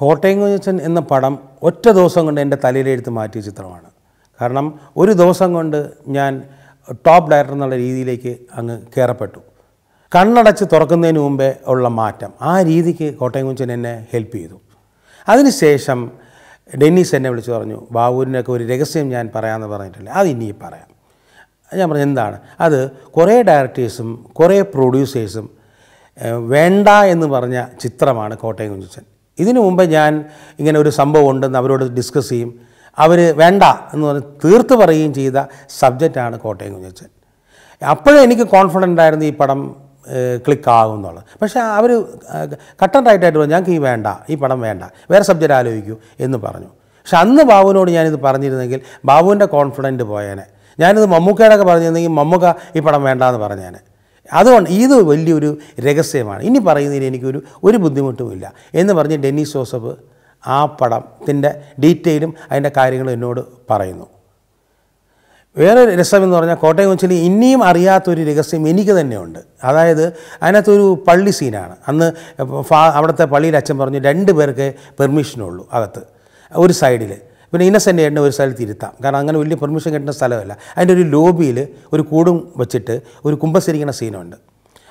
കോട്ടയം കുഞ്ഞച്ചൻ എന്ന പടം ഒറ്റ ദിവസം കൊണ്ട് എൻ്റെ തലയിലെഴുത്ത് മാറ്റിയ ചിത്രമാണ് കാരണം ഒരു ദിവസം കൊണ്ട് ഞാൻ ടോപ്പ് ഡയറക്ടർ എന്നുള്ള രീതിയിലേക്ക് അങ്ങ് കയറപ്പെട്ടു കണ്ണടച്ച് തുറക്കുന്നതിന് മുമ്പേ ഉള്ള മാറ്റം ആ രീതിക്ക് കോട്ടയം കുഞ്ചൻ എന്നെ ഹെൽപ്പ് ചെയ്തു അതിനുശേഷം ഡെന്നിസ് എന്നെ വിളിച്ച് പറഞ്ഞു ബാബുവിനൊക്കെ ഒരു രഹസ്യം ഞാൻ പറയാമെന്ന് പറഞ്ഞിട്ടില്ല അത് ഇനി പറയാം ഞാൻ പറഞ്ഞു എന്താണ് അത് കുറേ ഡയറക്ടേഴ്സും കുറേ പ്രൊഡ്യൂസേഴ്സും വേണ്ട എന്ന് പറഞ്ഞ ചിത്രമാണ് കോട്ടയം കുഞ്ചൻ ഇതിനു മുമ്പ് ഞാൻ ഇങ്ങനെ ഒരു സംഭവം ഉണ്ടെന്ന് അവരോട് ഡിസ്കസ് ചെയ്യും അവർ വേണ്ട എന്ന് പറഞ്ഞ് തീർത്ത് പറയുകയും ചെയ്ത സബ്ജക്റ്റാണ് കോട്ടയം കുഞ്ഞച്ചൻ അപ്പോഴും എനിക്ക് കോൺഫിഡൻ്റ് ആയിരുന്നു ഈ പടം ക്ലിക്കാകും എന്നുള്ളത് പക്ഷേ അവർ കട്ടൻ റൈറ്റായിട്ട് പറഞ്ഞു ഞങ്ങൾക്ക് ഈ വേണ്ട ഈ പടം വേണ്ട വേറെ സബ്ജക്റ്റ് ആലോചിക്കൂ എന്ന് പറഞ്ഞു പക്ഷെ അന്ന് ബാബുവിനോട് ഞാനിത് പറഞ്ഞിരുന്നെങ്കിൽ ബാബുവിൻ്റെ കോൺഫിഡൻറ്റ് പോയേനെ ഞാനിത് മമ്മൂക്കയുടെ പറഞ്ഞിരുന്നെങ്കിൽ മമ്മൂക്ക ഈ പടം വേണ്ട എന്ന് പറഞ്ഞേനെ അതുകൊണ്ട് ഇത് വലിയൊരു രഹസ്യമാണ് ഇനി പറയുന്നതിന് എനിക്കൊരു ഒരു ബുദ്ധിമുട്ടുമില്ല എന്ന് പറഞ്ഞ് ഡെന്നിസ് ജോസഫ് ആ പടത്തിൻ്റെ ഡീറ്റെയിലും അതിൻ്റെ കാര്യങ്ങളും എന്നോട് പറയുന്നു വേറെ രസമെന്ന് പറഞ്ഞാൽ കോട്ടയം കൊച്ചിൽ ഇനിയും അറിയാത്തൊരു രഹസ്യം എനിക്ക് തന്നെയുണ്ട് അതായത് അതിനകത്തൊരു പള്ളി സീനാണ് അന്ന് അവിടുത്തെ പള്ളിയിൽ അച്ഛൻ പറഞ്ഞു രണ്ട് പേർക്ക് പെർമിഷനുള്ളൂ അകത്ത് ഒരു സൈഡിൽ പിന്നെ ഇന്നസെൻ്റ് എണ്ണ ഒരു സ്ഥലത്ത് ഇരുത്താം കാരണം അങ്ങനെ വലിയ പെർമിഷൻ കിട്ടുന്ന സ്ഥലമല്ല അതിൻ്റെ ഒരു ലോബിയിൽ ഒരു കൂടും വെച്ചിട്ട് ഒരു കുമ്പസിരിക്കുന്ന സീനുണ്ട്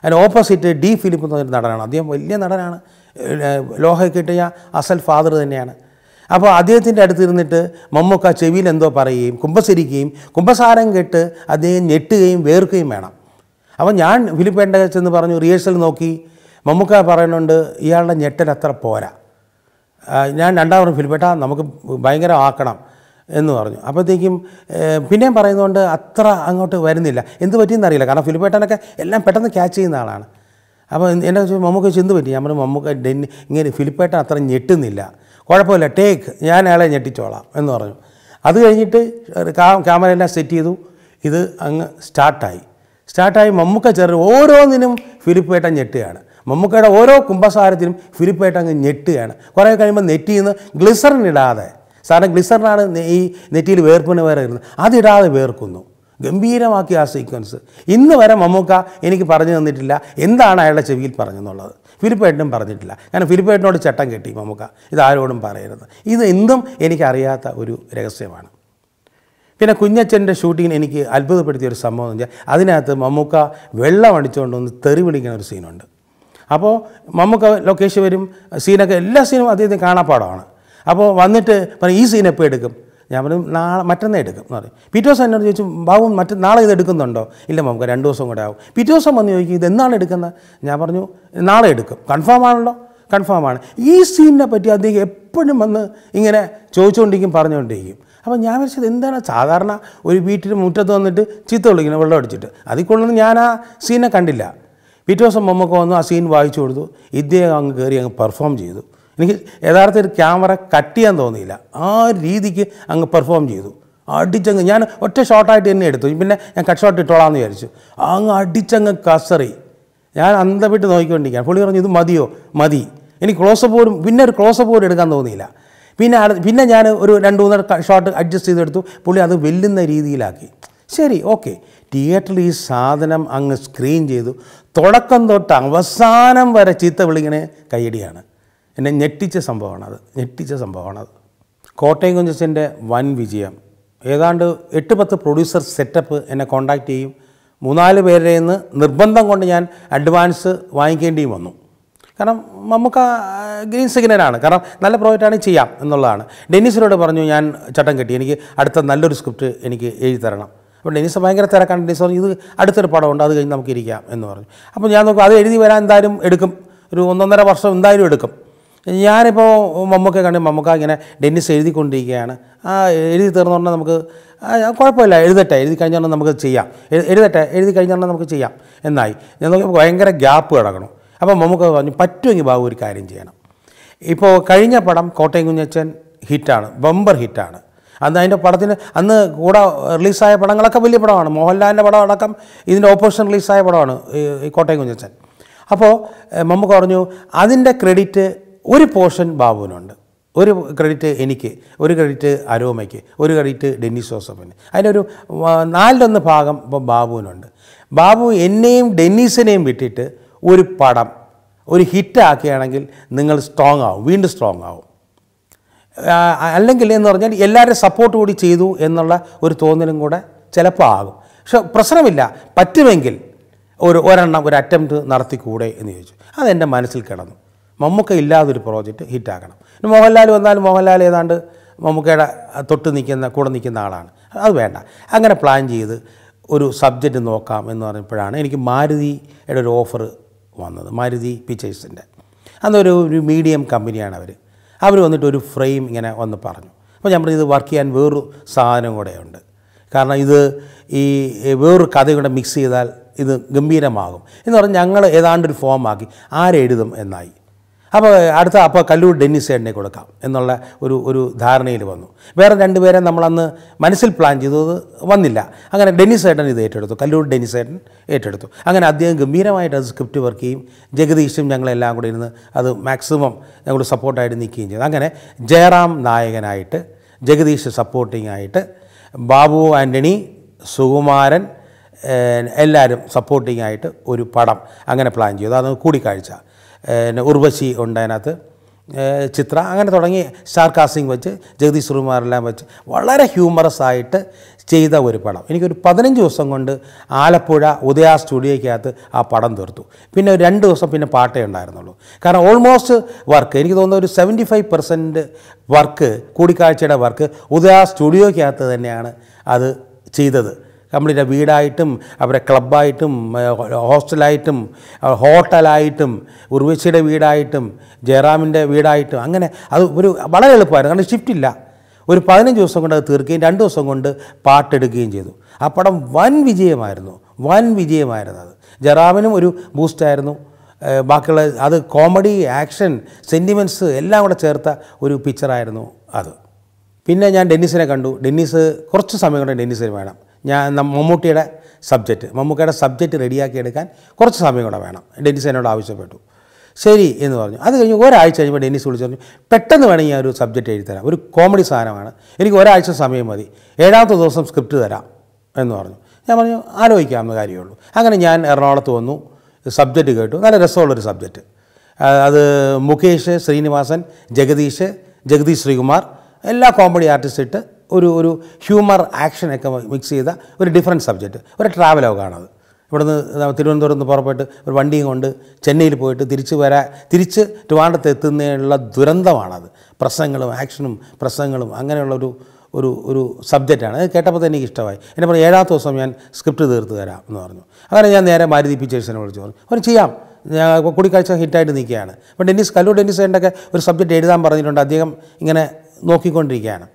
അതിന് ഓപ്പോസിറ്റ് ഡി ഫിലിപ്പ് എന്ന് പറഞ്ഞൊരു നടനാണ് അദ്ദേഹം വലിയ നടനാണ് ലോഹ ഇട്ട് അസൽ ഫാദർ തന്നെയാണ് അപ്പോൾ അദ്ദേഹത്തിൻ്റെ അടുത്ത് ഇരുന്നിട്ട് മമ്മൊക്ക ചെവിയിൽ എന്തോ പറയുകയും കുമ്പസരിക്കുകയും കുമ്പസാരം കേട്ട് അദ്ദേഹം ഞെട്ടുകയും വേർക്കുകയും വേണം അപ്പോൾ ഞാൻ എൻ്റെ ചെന്ന് പറഞ്ഞു റിഹേഴ്സൽ നോക്കി മമ്മൂക്ക പറയുന്നുണ്ട് ഇയാളുടെ ഞെട്ടൽ അത്ര പോരാ ഞാൻ രണ്ടാം റൂം ഫിലിപ്പേട്ടാ നമുക്ക് ഭയങ്കര ആക്കണം എന്ന് പറഞ്ഞു അപ്പോഴത്തേക്കും പിന്നെയും പറയുന്നതുകൊണ്ട് അത്ര അങ്ങോട്ട് വരുന്നില്ല എന്ത് പറ്റിയെന്നറിയില്ല കാരണം ഫിലിപ്പേട്ടനൊക്കെ എല്ലാം പെട്ടെന്ന് ക്യാച്ച് ചെയ്യുന്ന ആളാണ് അപ്പോൾ എന്നെ മമ്മൂക്ക് എന്ത് പറ്റി നമ്മുടെ മമ്മൂക്ക ഡെന്നി ഇങ്ങനെ ഫിലിപ്പേട്ടൻ അത്ര ഞെട്ടുന്നില്ല കുഴപ്പമില്ല ടേക്ക് ഞാൻ അയാളെ ഞെട്ടിച്ചോളാം എന്ന് പറഞ്ഞു അത് കഴിഞ്ഞിട്ട് ക്യാമറ എല്ലാം സെറ്റ് ചെയ്തു ഇത് അങ്ങ് സ്റ്റാർട്ടായി സ്റ്റാർട്ടായി മമ്മൂക്ക ചെറിയ ഓരോന്നിനും ഫിലിപ്പേട്ടൻ ഞെട്ടുകയാണ് മമ്മൂക്കയുടെ ഓരോ കുംഭസാരത്തിനും ഫിലിപ്പായിട്ട് അങ്ങ് ഞെട്ടുകയാണ് കുറേ കഴിയുമ്പോൾ നെറ്റിയിൽ നിന്ന് ഗ്ലിസറിൻ ഇടാതെ സാറിന് ഗ്ലിസറിനാണ് ഈ നെറ്റിയിൽ വേർപ്പിന് വേറെ ഇരുന്നത് അതിടാതെ വേർക്കുന്നു ഗംഭീരമാക്കി ആ സീക്വൻസ് ഇന്ന് വരെ മമ്മൂക്ക എനിക്ക് പറഞ്ഞു തന്നിട്ടില്ല എന്താണ് അയാളുടെ ചെവിയിൽ പറഞ്ഞെന്നുള്ളത് ഫിലിപ്പേട്ടനും പറഞ്ഞിട്ടില്ല കാരണം ഫിലിപ്പേട്ടനോട് ചട്ടം കെട്ടി മമ്മൂക്ക ഇത് ആരോടും പറയരുത് ഇത് എന്തും എനിക്കറിയാത്ത ഒരു രഹസ്യമാണ് പിന്നെ കുഞ്ഞച്ചൻ്റെ ഷൂട്ടിങ്ങിന് എനിക്ക് അത്ഭുതപ്പെടുത്തിയ ഒരു സംഭവം എന്ന് വെച്ചാൽ അതിനകത്ത് മമ്മൂക്ക വെള്ളം അടിച്ചുകൊണ്ടൊന്ന് തെറി പിടിക്കുന്ന ഒരു സീനുണ്ട് അപ്പോൾ മമ്മുക്ക ലൊക്കേഷൻ വരും സീനൊക്കെ എല്ലാ സീനും അദ്ദേഹത്തിന് കാണാപ്പാടമാണ് അപ്പോൾ വന്നിട്ട് പറയും ഈ സീൻ എപ്പോൾ എടുക്കും ഞാൻ പറഞ്ഞു നാളെ മറ്റന്നേ എടുക്കും എന്ന് പറയും പിറ്റേ ദിവസം എന്നോട് ചോദിച്ചു ബാബു മറ്റ നാളെ ഇത് എടുക്കുന്നുണ്ടോ ഇല്ല നമുക്ക് രണ്ട് ദിവസം കൂടെ ആവും പിറ്റേ ദിവസം വന്ന് ചോദിക്കും ഇത് എന്നാണ് എടുക്കുന്നത് ഞാൻ പറഞ്ഞു നാളെ എടുക്കും കൺഫേം ആണല്ലോ കൺഫേം ആണ് ഈ സീനിനെ പറ്റി അദ്ദേഹം എപ്പോഴും വന്ന് ഇങ്ങനെ ചോദിച്ചുകൊണ്ടിരിക്കും പറഞ്ഞുകൊണ്ടിരിക്കും അപ്പോൾ ഞാൻ വിളിച്ചത് എന്താണ് സാധാരണ ഒരു വീട്ടിൽ മുറ്റത്ത് വന്നിട്ട് ചീത്ത വിളിക്കുന്നത് വെള്ളം അടിച്ചിട്ട് അതിൽ കൊള്ളുന്നത് ഞാൻ ആ സീനെ കണ്ടില്ല പിറ്റേ ദിവസം മമ്മക്ക് വന്നു ആ സീൻ വായിച്ചു കൊടുത്തു ഇദ്ദേഹം അങ്ങ് കയറി അങ്ങ് പെർഫോം ചെയ്തു എനിക്ക് യഥാർത്ഥത്തിൽ ക്യാമറ കട്ട് ചെയ്യാൻ തോന്നിയില്ല ആ രീതിക്ക് അങ്ങ് പെർഫോം ചെയ്തു അടിച്ചങ്ങ് ഞാൻ ഒറ്റ ഷോട്ടായിട്ട് തന്നെ എടുത്തു പിന്നെ ഞാൻ കട്ട് ഷോട്ട് ഇട്ടോളാന്ന് വിചാരിച്ചു അങ്ങ് അടിച്ചങ്ങ് കസറി ഞാൻ അന്തപ്പെട്ട് നോക്കിക്കൊണ്ടിരിക്കുകയാണ് പുള്ളി പറഞ്ഞു ഇത് മതിയോ മതി ഇനി ക്ലോസപ്പ് പോലും പിന്നെ ഒരു ക്ലോസപ്പ് പോലും എടുക്കാൻ തോന്നിയില്ല പിന്നെ പിന്നെ ഞാൻ ഒരു രണ്ട് മൂന്ന് ഷോട്ട് അഡ്ജസ്റ്റ് ചെയ്തെടുത്തു പുള്ളി അത് വെല്ലുന്ന രീതിയിലാക്കി ശരി ഓക്കെ തിയേറ്ററിൽ ഈ സാധനം അങ്ങ് സ്ക്രീൻ ചെയ്തു തുടക്കം തൊട്ട് അവസാനം വരെ ചീത്ത വിളിങ്ങനെ കൈയടിയാണ് എന്നെ ഞെട്ടിച്ച സംഭവമാണത് ഞെട്ടിച്ച സംഭവമാണത് കോട്ടയം കുഞ്ചസിൻ്റെ വൻ വിജയം ഏതാണ്ട് എട്ട് പത്ത് പ്രൊഡ്യൂസർ സെറ്റപ്പ് എന്നെ കോണ്ടാക്ട് ചെയ്യും മൂന്നാല് പേരുടെ നിന്ന് നിർബന്ധം കൊണ്ട് ഞാൻ അഡ്വാൻസ് വാങ്ങിക്കേണ്ടിയും വന്നു കാരണം നമുക്ക് ഗ്രീൻ സിഗ്നലാണ് കാരണം നല്ല പ്രോജക്റ്റാണ് ചെയ്യാം എന്നുള്ളതാണ് ഡെന്നിസിനോട് പറഞ്ഞു ഞാൻ ചട്ടം കെട്ടി എനിക്ക് അടുത്ത നല്ലൊരു സ്ക്രിപ്റ്റ് എനിക്ക് എഴുതി തരണം അപ്പോൾ ഡെനിസ് ഭയങ്കര തിരക്കാണ് ഡെനിസ് പറഞ്ഞു ഇത് അടുത്തൊരു പടമുണ്ട് അത് കഴിഞ്ഞ് നമുക്കിരിക്കാം എന്ന് പറഞ്ഞു അപ്പോൾ ഞാൻ നോക്കും അത് എഴുതി വരാൻ എന്തായാലും എടുക്കും ഒരു ഒന്നൊന്നര വർഷം എന്തായാലും എടുക്കും ഞാനിപ്പോൾ മമ്മൊക്കെ കണ്ടു മമ്മക്ക ഇങ്ങനെ ഡെന്നിസ് എഴുതിക്കൊണ്ടിരിക്കുകയാണ് ആ എഴുതി തീർന്നുകൊണ്ട് നമുക്ക് കുഴപ്പമില്ല എഴുതട്ടെ എഴുതി കഴിഞ്ഞാൽ നമുക്ക് ചെയ്യാം എഴുതട്ടെ എഴുതി കഴിഞ്ഞാൽ നമുക്ക് ചെയ്യാം എന്നായി ഞാൻ നോക്കി ഭയങ്കര ഗ്യാപ്പ് കിടക്കണം അപ്പോൾ മമ്മക്ക പറഞ്ഞു പറ്റുമെങ്കിൽ ബാബു ഒരു കാര്യം ചെയ്യണം ഇപ്പോൾ കഴിഞ്ഞ പടം കോട്ടയം കുഞ്ഞച്ചൻ ഹിറ്റാണ് ബമ്പർ ഹിറ്റാണ് അന്ന് അതിൻ്റെ പടത്തിന് അന്ന് കൂടെ റിലീസായ പടങ്ങളൊക്കെ വലിയ പടമാണ് മോഹൻലാലിൻ്റെ പടം അടക്കം ഇതിൻ്റെ ഓപ്പോസിഷൻ റിലീസായ പടമാണ് ഈ കോട്ടയം കുഞ്ഞച്ചൻ അപ്പോൾ മമ്മൂക്ക പറഞ്ഞു അതിൻ്റെ ക്രെഡിറ്റ് ഒരു പോർഷൻ ബാബുവിനുണ്ട് ഒരു ക്രെഡിറ്റ് എനിക്ക് ഒരു ക്രെഡിറ്റ് അരോമയ്ക്ക് ഒരു ക്രെഡിറ്റ് ഡെന്നിസ് ജോസഫിന് അതിനൊരു നാലിലൊന്ന് ഭാഗം ഇപ്പം ബാബുവിനുണ്ട് ബാബു എന്നെയും ഡെന്നീസിനെയും വിട്ടിട്ട് ഒരു പടം ഒരു ഹിറ്റാക്കുകയാണെങ്കിൽ നിങ്ങൾ സ്ട്രോങ് ആവും വീണ്ടും സ്ട്രോങ് ആവും അല്ലെങ്കിൽ എന്ന് പറഞ്ഞാൽ എല്ലാവരും സപ്പോർട്ട് കൂടി ചെയ്തു എന്നുള്ള ഒരു തോന്നലും കൂടെ ചിലപ്പോൾ ആകും പക്ഷെ പ്രശ്നമില്ല പറ്റുമെങ്കിൽ ഒരു ഒരെണ്ണം ഒരു അറ്റംപ്റ്റ് നടത്തിക്കൂടെ എന്ന് ചോദിച്ചു അതെൻ്റെ മനസ്സിൽ കിടന്നു മമ്മൂക്ക ഇല്ലാതൊരു പ്രോജക്റ്റ് ഹിറ്റാക്കണം മോഹൻലാൽ വന്നാൽ മോഹൻലാൽ ഏതാണ്ട് മമ്മൂക്കയുടെ തൊട്ട് നിൽക്കുന്ന കൂടെ നിൽക്കുന്ന ആളാണ് അത് വേണ്ട അങ്ങനെ പ്ലാൻ ചെയ്ത് ഒരു സബ്ജക്റ്റ് നോക്കാം എന്ന് പറഞ്ഞപ്പോഴാണ് എനിക്ക് മാരുതിയുടെ ഒരു ഓഫർ വന്നത് മാരുതി പിക്ചേഴ്സിൻ്റെ അന്നൊരു ഒരു മീഡിയം കമ്പനിയാണ് അവർ അവർ വന്നിട്ട് ഒരു ഫ്രെയിം ഇങ്ങനെ വന്ന് പറഞ്ഞു അപ്പോൾ ഞാൻ പറഞ്ഞു ഇത് വർക്ക് ചെയ്യാൻ വേറൊരു സാധനം കൂടെയുണ്ട് കാരണം ഇത് ഈ വേറൊരു കഥയും കൂടെ മിക്സ് ചെയ്താൽ ഇത് ഗംഭീരമാകും എന്ന് പറഞ്ഞാൽ ഞങ്ങൾ ഏതാണ്ട് ഒരു ഫോമാക്കി ആരെഴുതും എന്നായി അപ്പോൾ അടുത്ത അപ്പോൾ കല്ലൂർ ഡെന്നിസ് എണ്ണയെ കൊടുക്കാം എന്നുള്ള ഒരു ഒരു ധാരണയിൽ വന്നു വേറെ രണ്ടുപേരെ നമ്മളന്ന് മനസ്സിൽ പ്ലാൻ ചെയ്തത് വന്നില്ല അങ്ങനെ ഡെന്നിസ് ഏട്ടൻ ഇത് ഏറ്റെടുത്തു കല്ലൂർ ഡെന്നിസ് ഏട്ടൻ ഏറ്റെടുത്തു അങ്ങനെ അദ്ദേഹം ഗംഭീരമായിട്ട് അത് സ്ക്രിപ്റ്റ് വർക്ക് ചെയ്യും ജഗദീഷും ഞങ്ങളെല്ലാം കൂടി ഇരുന്ന് അത് മാക്സിമം ഞങ്ങൾ സപ്പോർട്ടായിട്ട് നിൽക്കുകയും ചെയ്തു അങ്ങനെ ജയറാം നായകനായിട്ട് ജഗദീഷ് സപ്പോർട്ടിംഗ് ആയിട്ട് ബാബു ആൻ്റണി സുകുമാരൻ എല്ലാവരും സപ്പോർട്ടിംഗ് ആയിട്ട് ഒരു പടം അങ്ങനെ പ്ലാൻ ചെയ്തു അത് കൂടിക്കാഴ്ച പിന്നെ ഉർവശി ഉണ്ട് അതിനകത്ത് ചിത്ര അങ്ങനെ തുടങ്ങി സ്റ്റാർ കാസ്റ്റിംഗ് വെച്ച് ജഗദീഷ് സുറുമാരെല്ലാം വെച്ച് വളരെ ഹ്യൂമറസ് ആയിട്ട് ചെയ്ത ഒരു പടം എനിക്കൊരു പതിനഞ്ച് ദിവസം കൊണ്ട് ആലപ്പുഴ ഉദയ സ്റ്റുഡിയോയ്ക്കകത്ത് ആ പടം തീർത്തു പിന്നെ ഒരു രണ്ട് ദിവസം പിന്നെ പാട്ടേ ഉണ്ടായിരുന്നുള്ളൂ കാരണം ഓൾമോസ്റ്റ് വർക്ക് എനിക്ക് തോന്നുന്ന ഒരു സെവൻറ്റി ഫൈവ് പെർസെൻറ്റ് വർക്ക് കൂടിക്കാഴ്ചയുടെ വർക്ക് ഉദയ സ്റ്റുഡിയോയ്ക്കകത്ത് തന്നെയാണ് അത് ചെയ്തത് കമ്പ്ലീറ്റ് വീടായിട്ടും അവരെ ക്ലബ്ബായിട്ടും ഹോസ്റ്റലായിട്ടും ഹോട്ടലായിട്ടും ഉർവശിയുടെ വീടായിട്ടും ജയറാമിൻ്റെ വീടായിട്ടും അങ്ങനെ അത് ഒരു വളരെ എളുപ്പമായിരുന്നു കാരണം ഷിഫ്റ്റ് ഇല്ല ഒരു പതിനഞ്ച് ദിവസം കൊണ്ട് അത് തീർക്കുകയും രണ്ട് ദിവസം കൊണ്ട് പാട്ടെടുക്കുകയും ചെയ്തു ആ പടം വൻ വിജയമായിരുന്നു വൻ വിജയമായിരുന്നു അത് ജറാമിനും ഒരു ബൂസ്റ്റായിരുന്നു ബാക്കിയുള്ള അത് കോമഡി ആക്ഷൻ സെൻറ്റിമെൻറ്റ്സ് എല്ലാം കൂടെ ചേർത്ത ഒരു പിക്ചറായിരുന്നു അത് പിന്നെ ഞാൻ ഡെന്നിസിനെ കണ്ടു ഡെന്നിസ് കുറച്ച് സമയം കൊണ്ട് ഡെന്നിസിന് വേണം ഞാൻ മമ്മൂട്ടിയുടെ സബ്ജക്റ്റ് മമ്മൂക്കയുടെ സബ്ജക്റ്റ് റെഡിയാക്കി എടുക്കാൻ കുറച്ച് സമയം കൂടെ വേണം ഡെന്നിസ് എന്നോട് ആവശ്യപ്പെട്ടു ശരി എന്ന് പറഞ്ഞു അത് കഴിഞ്ഞ് ഒരാഴ്ച കഴിയുമ്പോൾ ഡെന്നിസ് വിളിച്ചു പറഞ്ഞു പെട്ടെന്ന് വേണമെങ്കിൽ ഞാൻ ഒരു സബ്ജക്റ്റ് എഴുതിത്തരാം ഒരു കോമഡി സാധനമാണ് എനിക്ക് ഒരാഴ്ച സമയം മതി ഏഴാമത്തെ ദിവസം സ്ക്രിപ്റ്റ് തരാം എന്ന് പറഞ്ഞു ഞാൻ പറഞ്ഞു ആലോചിക്കാവുന്ന കാര്യമുള്ളൂ അങ്ങനെ ഞാൻ എറണാകുളത്ത് വന്നു സബ്ജക്റ്റ് കേട്ടു നല്ല രസമുള്ളൊരു സബ്ജക്റ്റ് അത് മുകേഷ് ശ്രീനിവാസൻ ജഗദീഷ് ജഗദീഷ് ശ്രീകുമാർ എല്ലാ കോമഡി ആർട്ടിസ്റ്റ് ഇട്ട് ഒരു ഒരു ഹ്യൂമർ ആക്ഷനൊക്കെ മിക്സ് ചെയ്ത ഒരു ഡിഫറെൻറ്റ് സബ്ജക്റ്റ് ഒരു ട്രാവലോഗാണത് ഇവിടുന്ന് തിരുവനന്തപുരത്ത് നിന്ന് പുറപ്പെട്ട് ഒരു വണ്ടിയും കൊണ്ട് ചെന്നൈയിൽ പോയിട്ട് തിരിച്ച് വരാ തിരിച്ച് ട്രിവാണ്ടത്ത് എത്തുന്നതിനുള്ള ദുരന്തമാണത് പ്രസംഗങ്ങളും ആക്ഷനും പ്രസംഗങ്ങളും അങ്ങനെയുള്ളൊരു ഒരു ഒരു സബ്ജക്റ്റാണ് അത് കേട്ടപ്പോൾ തന്നെ എനിക്ക് ഇഷ്ടമായി എന്നെ പറഞ്ഞു ഏഴാമത്തെ ദിവസം ഞാൻ സ്ക്രിപ്റ്റ് തീർത്ത് തരാം എന്ന് പറഞ്ഞു അങ്ങനെ ഞാൻ നേരെ മാരുതി പിക്ചേഴ്സിനെ വിളിച്ചു പറഞ്ഞു അവർ ചെയ്യാം ഞാൻ കൂടിക്കാഴ്ച ഹിറ്റായിട്ട് നിൽക്കുകയാണ് അപ്പം ഡെന്നിസ് കല്ലൂർ ഡെന്നിസ് എൻ്റെ ഒരു സബ്ജക്റ്റ് എഴുതാൻ പറഞ്ഞിട്ടുണ്ട് അദ്ദേഹം ഇങ്ങനെ നോക്കിക്കൊണ്ടിരിക്കുകയാണ്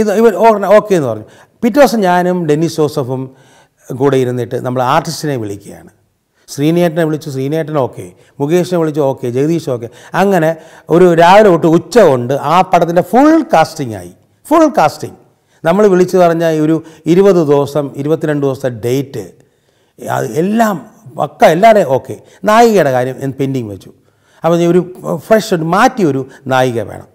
ഇത് ഇവർ ഓക്കെ എന്ന് പറഞ്ഞു പിറ്റേ ദിവസം ഞാനും ഡെന്നിസ് ജോസഫും കൂടെ ഇരുന്നിട്ട് നമ്മൾ ആർട്ടിസ്റ്റിനെ വിളിക്കുകയാണ് ശ്രീനേട്ടനെ വിളിച്ചു ശ്രീനേട്ടൻ ഓക്കെ മുകേഷിനെ വിളിച്ചു ഓക്കെ ജഗദീഷ് ഓക്കെ അങ്ങനെ ഒരു രാവിലെ തൊട്ട് ഉച്ച കൊണ്ട് ആ പടത്തിൻ്റെ ഫുൾ കാസ്റ്റിംഗ് ആയി ഫുൾ കാസ്റ്റിംഗ് നമ്മൾ വിളിച്ചു പറഞ്ഞാൽ ഒരു ഇരുപത് ദിവസം ഇരുപത്തിരണ്ട് ദിവസത്തെ ഡേറ്റ് അത് എല്ലാം പക്ക എല്ലാവരെയും ഓക്കെ നായികയുടെ കാര്യം പെൻഡിങ് വെച്ചു അപ്പോൾ ഒരു ഫ്രഷ് മാറ്റി ഒരു നായിക വേണം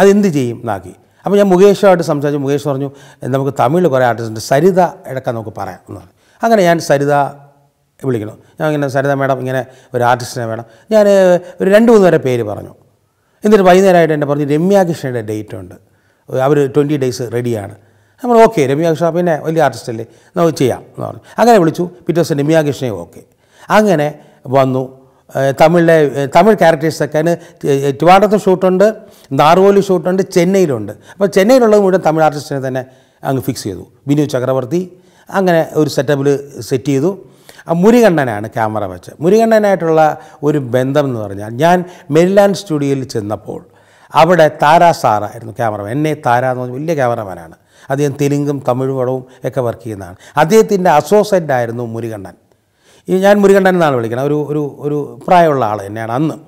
അതെന്ത് ചെയ്യും നാഗി അപ്പോൾ ഞാൻ മുകേഷുമായിട്ട് സംസാരിച്ചു മുകേഷ് പറഞ്ഞു നമുക്ക് തമിഴിൽ കുറേ ആർട്ടിസ്റ്റ് ഉണ്ട് സരിത ഇടക്ക നമുക്ക് പറയാം എന്ന് പറഞ്ഞു അങ്ങനെ ഞാൻ സരിത വിളിക്കണം ഞാൻ ഇങ്ങനെ സരിത മേഡം ഇങ്ങനെ ഒരു ആർട്ടിസ്റ്റിനെ വേണം ഞാൻ ഒരു രണ്ട് മൂന്ന് വരെ പേര് പറഞ്ഞു എന്നിട്ട് വൈകുന്നേരമായിട്ട് എന്നെ പറഞ്ഞു രമ്യാകൃഷ്ണയുടെ ഡേറ്റ് ഉണ്ട് അവർ ട്വൻറ്റി ഡേയ്സ് റെഡിയാണ് നമ്മൾ ഓക്കെ രമ്യാകൃഷ്ണ പിന്നെ വലിയ ആർട്ടിസ്റ്റല്ലേ നമുക്ക് ചെയ്യാം എന്ന് പറഞ്ഞു അങ്ങനെ വിളിച്ചു പിറ്റേ ദിവസം രമ്യാകൃഷ്ണയും ഓക്കെ അങ്ങനെ വന്നു തമിഴിലെ തമിഴ് ക്യാരക്ടേഴ്സൊക്കെ അതിന് ട്രിവാണ്ടത്ത് ഷൂട്ടുണ്ട് നാർവോലി ഷൂട്ടുണ്ട് ചെന്നൈയിലുണ്ട് അപ്പോൾ ചെന്നൈയിലുള്ളത് മുഴുവൻ തമിഴ് ആർട്ടിസ്റ്റിനെ തന്നെ അങ്ങ് ഫിക്സ് ചെയ്തു ബിനു ചക്രവർത്തി അങ്ങനെ ഒരു സെറ്റപ്പിൽ സെറ്റ് ചെയ്തു മുരുകണ്ണനാണ് ക്യാമറ വെച്ച് മുരുകണ്ണനായിട്ടുള്ള ഒരു ബന്ധം എന്ന് പറഞ്ഞാൽ ഞാൻ മെരിലാൻഡ് സ്റ്റുഡിയോയിൽ ചെന്നപ്പോൾ അവിടെ താര സാറ ആയിരുന്നു ക്യാമറമാൻ എന്നെ താര എന്ന് പറഞ്ഞാൽ വലിയ ക്യാമറമാനാണ് അദ്ദേഹം തെലുങ്കും തമിഴ് പടവും ഒക്കെ വർക്ക് ചെയ്യുന്നതാണ് അദ്ദേഹത്തിൻ്റെ അസോസിയേറ്റ് ആയിരുന്നു മുരുകണ്ണൻ ഈ ഞാൻ മുരുകണ്ഠൻ എന്നാണ് വിളിക്കുന്നത് ഒരു ഒരു ഒരു പ്രായമുള്ള ആൾ തന്നെയാണ് അന്നും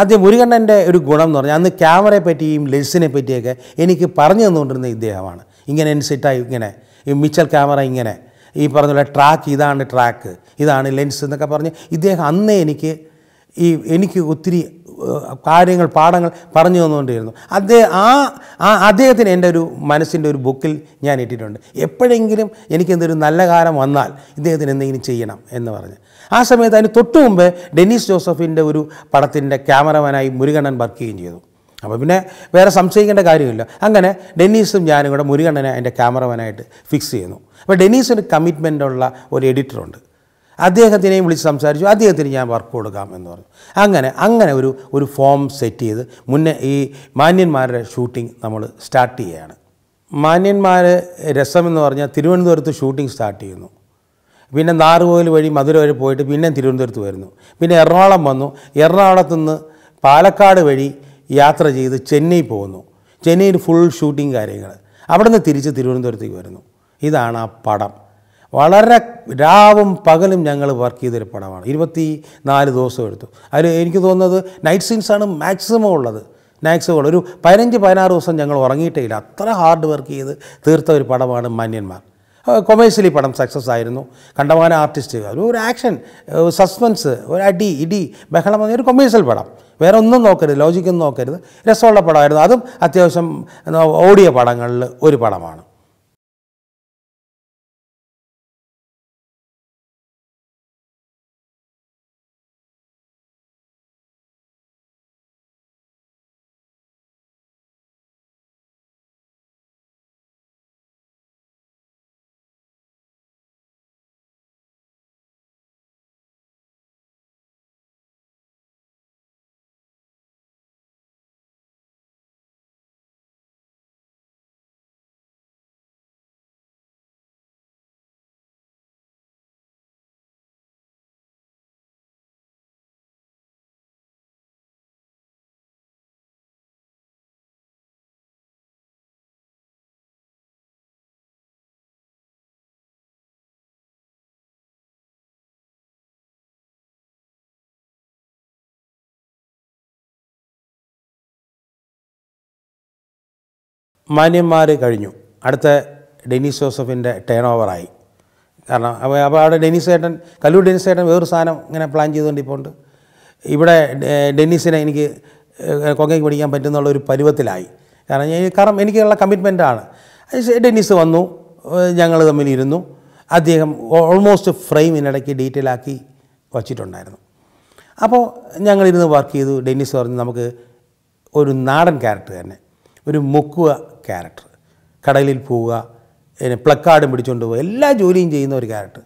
ആദ്യം മുരുകണ്ഠൻ്റെ ഒരു ഗുണം എന്ന് പറഞ്ഞാൽ അന്ന് ക്യാമറയെ പറ്റിയും ലെൻസിനെ പറ്റിയൊക്കെ എനിക്ക് പറഞ്ഞു തന്നുകൊണ്ടിരുന്ന ഇദ്ദേഹമാണ് ഇങ്ങനെ എൻസിട്ടായി ഇങ്ങനെ ഈ മിച്ചൽ ക്യാമറ ഇങ്ങനെ ഈ പറഞ്ഞ പോലെ ട്രാക്ക് ഇതാണ് ട്രാക്ക് ഇതാണ് ലെൻസ് എന്നൊക്കെ പറഞ്ഞ് ഇദ്ദേഹം അന്നേ എനിക്ക് ഈ എനിക്ക് ഒത്തിരി കാര്യങ്ങൾ പാഠങ്ങൾ പറഞ്ഞു തന്നുകൊണ്ടിരുന്നു അദ്ദേഹം ആ ആ അദ്ദേഹത്തിന് എൻ്റെ ഒരു മനസ്സിൻ്റെ ഒരു ബുക്കിൽ ഞാൻ ഇട്ടിട്ടുണ്ട് എപ്പോഴെങ്കിലും എനിക്ക് എന്തൊരു നല്ല കാലം വന്നാൽ ഇദ്ദേഹത്തിന് എന്തെങ്കിലും ചെയ്യണം എന്ന് പറഞ്ഞ് ആ സമയത്ത് അതിന് തൊട്ടു മുമ്പ് ഡെന്നീസ് ജോസഫിൻ്റെ ഒരു പടത്തിൻ്റെ ക്യാമറമാനായി മുരുകണ്ണൻ വർക്ക് ചെയ്യുകയും ചെയ്തു അപ്പോൾ പിന്നെ വേറെ സംശയിക്കേണ്ട കാര്യമില്ല അങ്ങനെ ഡെന്നീസും ഞാനും കൂടെ മുരുകണ്ണനെ അതിൻ്റെ ക്യാമറമാനായിട്ട് ഫിക്സ് ചെയ്യുന്നു അപ്പോൾ ഡെന്നീസിന് കമ്മിറ്റ്മെൻ്റുള്ള ഒരു എഡിറ്ററുണ്ട് അദ്ദേഹത്തിനെയും വിളിച്ച് സംസാരിച്ചു അദ്ദേഹത്തിന് ഞാൻ വർക്ക് കൊടുക്കാം എന്ന് പറഞ്ഞു അങ്ങനെ അങ്ങനെ ഒരു ഒരു ഫോം സെറ്റ് ചെയ്ത് മുന്നേ ഈ മാന്യന്മാരുടെ ഷൂട്ടിംഗ് നമ്മൾ സ്റ്റാർട്ട് ചെയ്യുകയാണ് മാന്യന്മാർ രസമെന്ന് പറഞ്ഞാൽ തിരുവനന്തപുരത്ത് ഷൂട്ടിംഗ് സ്റ്റാർട്ട് ചെയ്യുന്നു പിന്നെ നാറുകോയിൽ വഴി മധുര വരെ പോയിട്ട് പിന്നെ തിരുവനന്തപുരത്ത് വരുന്നു പിന്നെ എറണാകുളം വന്നു എറണാകുളത്തു നിന്ന് പാലക്കാട് വഴി യാത്ര ചെയ്ത് ചെന്നൈ പോകുന്നു ചെന്നൈയിൽ ഫുൾ ഷൂട്ടിംഗ് കാര്യങ്ങൾ അവിടുന്ന് തിരിച്ച് തിരുവനന്തപുരത്തേക്ക് വരുന്നു ഇതാണ് ആ പടം വളരെ രാവും പകലും ഞങ്ങൾ വർക്ക് ചെയ്തൊരു പടമാണ് ഇരുപത്തി നാല് ദിവസം എടുത്തു അതിൽ എനിക്ക് തോന്നുന്നത് നൈറ്റ് സീൻസാണ് മാക്സിമം ഉള്ളത് മാക്സിമം ഒരു പതിനഞ്ച് പതിനാറ് ദിവസം ഞങ്ങൾ ഉറങ്ങിയിട്ടേ ഇല്ല അത്ര ഹാർഡ് വർക്ക് ചെയ്ത് തീർത്ത ഒരു പടമാണ് മന്യന്മാർ കൊമേഴ്സ്യലി പടം സക്സസ് ആയിരുന്നു കണ്ടമാന ആർട്ടിസ്റ്റ് ഒരു ആക്ഷൻ സസ്പെൻസ് ഒരു അടി ഇടി ബഹളം ഒരു കൊമേഴ്സ്യൽ പടം വേറെ ഒന്നും നോക്കരുത് ലോജിക്കൊന്നും നോക്കരുത് രസമുള്ള പടമായിരുന്നു അതും അത്യാവശ്യം ഓടിയ പടങ്ങളിൽ ഒരു പടമാണ് മാന്യന്മാർ കഴിഞ്ഞു അടുത്ത ഡെനീസ് ജോസഫിൻ്റെ ടേൺ ഓവറായി കാരണം അപ്പോൾ അപ്പോൾ അവിടെ ഡെനീസ് ഏട്ടൻ കല്ലൂർ ഡെനീസ് ഏട്ടൻ വേറൊരു സാധനം ഇങ്ങനെ പ്ലാൻ ചെയ്തുകൊണ്ട് ഇപ്പോൾ ഉണ്ട് ഇവിടെ ഡെന്നീസിനെ എനിക്ക് കൊങ്ങയ്ക്ക് പിടിക്കാൻ പറ്റുന്നുള്ള ഒരു പരുവത്തിലായി കാരണം കാരണം എനിക്കുള്ള കമ്മിറ്റ്മെൻറ്റാണ് ഡെന്നീസ് വന്നു ഞങ്ങൾ തമ്മിൽ ഇരുന്നു അദ്ദേഹം ഓൾമോസ്റ്റ് ഫ്രെയിമിനിടയ്ക്ക് ഡീറ്റെയിൽ ആക്കി വച്ചിട്ടുണ്ടായിരുന്നു അപ്പോൾ ഞങ്ങളിരുന്ന് വർക്ക് ചെയ്തു ഡെന്നീസ് പറഞ്ഞു നമുക്ക് ഒരു നാടൻ ക്യാരക്ടർ തന്നെ ഒരു മുക്കുക ക്യാരക്ടർ കടലിൽ പോവുക പ്ലക്കാർഡും പിടിച്ചുകൊണ്ട് പോവുക എല്ലാ ജോലിയും ചെയ്യുന്ന ഒരു ക്യാരക്ടർ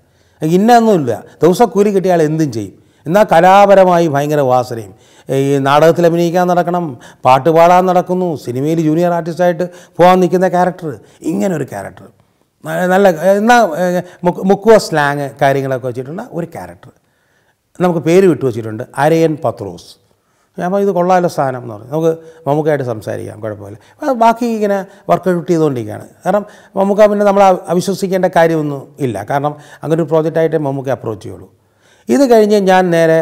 ഇന്നൊന്നുമില്ല ദിവസക്കൂലി കിട്ടിയാൽ എന്തും ചെയ്യും എന്നാൽ കലാപരമായി ഭയങ്കര വാസനയും ഈ നാടകത്തിൽ അഭിനയിക്കാൻ നടക്കണം പാട്ട് പാടാൻ നടക്കുന്നു സിനിമയിൽ ജൂനിയർ ആർട്ടിസ്റ്റായിട്ട് പോകാൻ നിൽക്കുന്ന ക്യാരക്ടർ ഇങ്ങനൊരു ക്യാരക്ടർ നല്ല എന്നാൽ മുക്കുവ സ്ലാങ് കാര്യങ്ങളൊക്കെ വെച്ചിട്ടുള്ള ഒരു ക്യാരക്ടർ നമുക്ക് പേര് വിട്ടു വെച്ചിട്ടുണ്ട് അരയൻ പത്രോസ് അപ്പോൾ ഇത് കൊള്ളാലോ സാധനം എന്ന് പറഞ്ഞു നമുക്ക് മമ്മൂക്കായിട്ട് സംസാരിക്കാം കുഴപ്പമില്ല ബാക്കി ഇങ്ങനെ വർക്കൗട്ട് ചെയ്തുകൊണ്ടിരിക്കുകയാണ് കാരണം മമ്മൂക്ക പിന്നെ നമ്മൾ അവിശ്വസിക്കേണ്ട കാര്യമൊന്നും ഇല്ല കാരണം അങ്ങനെ ഒരു പ്രോജക്റ്റായിട്ട് മമ്മൂക്ക അപ്രോച്ച് ചെയ്യുള്ളൂ ഇത് കഴിഞ്ഞ് ഞാൻ നേരെ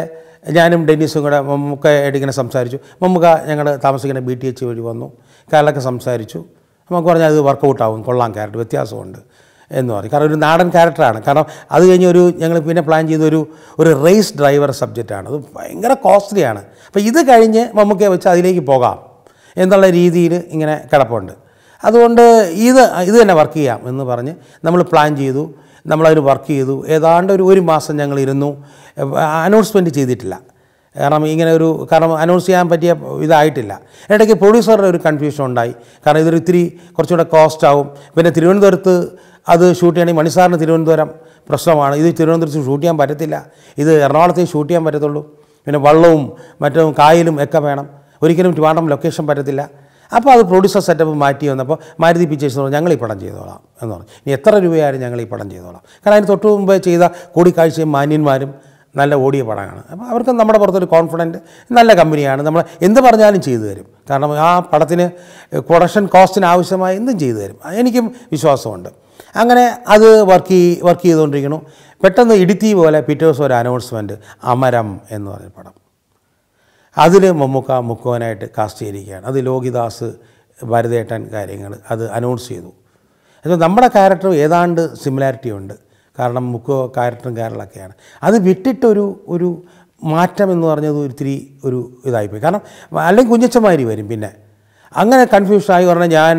ഞാനും ഡെന്നിസും കൂടെ മമ്മൂക്കയായിട്ട് ഇങ്ങനെ സംസാരിച്ചു മമ്മൂക്ക ഞങ്ങൾ താമസിക്കുന്ന ബി ടി എച്ച് വഴി വന്നു കാലൊക്കെ സംസാരിച്ചു നമുക്ക് പറഞ്ഞാൽ അത് വർക്കൗട്ടാവും കൊള്ളാം ക്യാരക്ടർ വ്യത്യാസമുണ്ട് എന്ന് പറയും കാരണം ഒരു നാടൻ ക്യാരക്ടറാണ് കാരണം അത് കഴിഞ്ഞ് ഒരു ഞങ്ങൾ പിന്നെ പ്ലാൻ ചെയ്തൊരു ഒരു റേസ് ഡ്രൈവർ സബ്ജക്റ്റാണ് അത് ഭയങ്കര കോസ്റ്റ്ലിയാണ് അപ്പോൾ ഇത് കഴിഞ്ഞ് നമുക്ക് വെച്ച് അതിലേക്ക് പോകാം എന്നുള്ള രീതിയിൽ ഇങ്ങനെ കിടപ്പുണ്ട് അതുകൊണ്ട് ഇത് ഇത് തന്നെ വർക്ക് ചെയ്യാം എന്ന് പറഞ്ഞ് നമ്മൾ പ്ലാൻ ചെയ്തു നമ്മളതിൽ വർക്ക് ചെയ്തു ഏതാണ്ട് ഒരു ഒരു മാസം ഞങ്ങൾ ഇരുന്നു അനൗൺസ്മെൻറ്റ് ചെയ്തിട്ടില്ല കാരണം ഇങ്ങനെ ഒരു കാരണം അനൗൺസ് ചെയ്യാൻ പറ്റിയ ഇതായിട്ടില്ല ഇടയ്ക്ക് പ്രൊഡ്യൂസറുടെ ഒരു കൺഫ്യൂഷൻ ഉണ്ടായി കാരണം ഇതൊരു ഇത്തിരി കുറച്ചുകൂടെ കോസ്റ്റ് ആവും പിന്നെ തിരുവനന്തപുരത്ത് അത് ഷൂട്ട് ചെയ്യണമെങ്കിൽ മണിസാറിന് തിരുവനന്തപുരം പ്രശ്നമാണ് ഇത് തിരുവനന്തപുരത്ത് ഷൂട്ട് ചെയ്യാൻ പറ്റത്തില്ല ഇത് എറണാകുളത്തേക്ക് ഷൂട്ട് ചെയ്യാൻ പറ്റത്തുള്ളൂ പിന്നെ വള്ളവും മറ്റും കായലും ഒക്കെ വേണം ഒരിക്കലും ട്രിവാണ്ടം ലൊക്കേഷൻ പറ്റത്തില്ല അപ്പോൾ അത് പ്രൊഡ്യൂസർ സെറ്റപ്പ് മാറ്റി വന്നപ്പോൾ മാരുതി പിക്ചേഴ്സ് പറഞ്ഞു ഞങ്ങൾ ഈ പടം ചെയ്തോളാം എന്ന് പറഞ്ഞു ഇനി എത്ര രൂപയായാലും ഞങ്ങൾ ഈ പടം ചെയ്തോളാം കാരണം അതിന് തൊട്ട് മുമ്പ് ചെയ്ത കൂടിക്കാഴ്ചയും മാന്യന്മാരും നല്ല ഓടിയ പടമാണ് അപ്പോൾ അവർക്ക് നമ്മുടെ പുറത്തൊരു കോൺഫിഡൻറ്റ് നല്ല കമ്പനിയാണ് നമ്മൾ എന്ത് പറഞ്ഞാലും ചെയ്തു തരും കാരണം ആ പടത്തിന് പ്രൊഡക്ഷൻ കോസ്റ്റിന് ആവശ്യമായ എന്തും ചെയ്തു തരും എനിക്കും വിശ്വാസമുണ്ട് അങ്ങനെ അത് വർക്ക് വർക്ക് ചെയ്തുകൊണ്ടിരിക്കുന്നു പെട്ടെന്ന് ഇടുത്തി പോലെ പിറ്റേ ദിവസം ഒരു അനൗൺസ്മെൻറ്റ് അമരം എന്ന് പറഞ്ഞ പടം അതിൽ മമ്മൂക്ക മുക്കുവനായിട്ട് കാസ്റ്റ് ചെയ്തിരിക്കുകയാണ് അത് ലോകിദാസ് ഭരതേട്ടൻ കാര്യങ്ങൾ അത് അനൗൺസ് ചെയ്തു അപ്പോൾ നമ്മുടെ ക്യാരക്ടർ ഏതാണ്ട് സിമിലാരിറ്റി ഉണ്ട് കാരണം മുക്കോ ക്യാരക്ടറും കാര്യങ്ങളൊക്കെയാണ് അത് വിട്ടിട്ടൊരു ഒരു മാറ്റം എന്ന് പറഞ്ഞത് ഒരിത്തിരി ഒരു ഇതായിപ്പോയി കാരണം അല്ലെങ്കിൽ കുഞ്ഞച്ചമാരി വരും പിന്നെ അങ്ങനെ കൺഫ്യൂഷനായി പറഞ്ഞാൽ ഞാൻ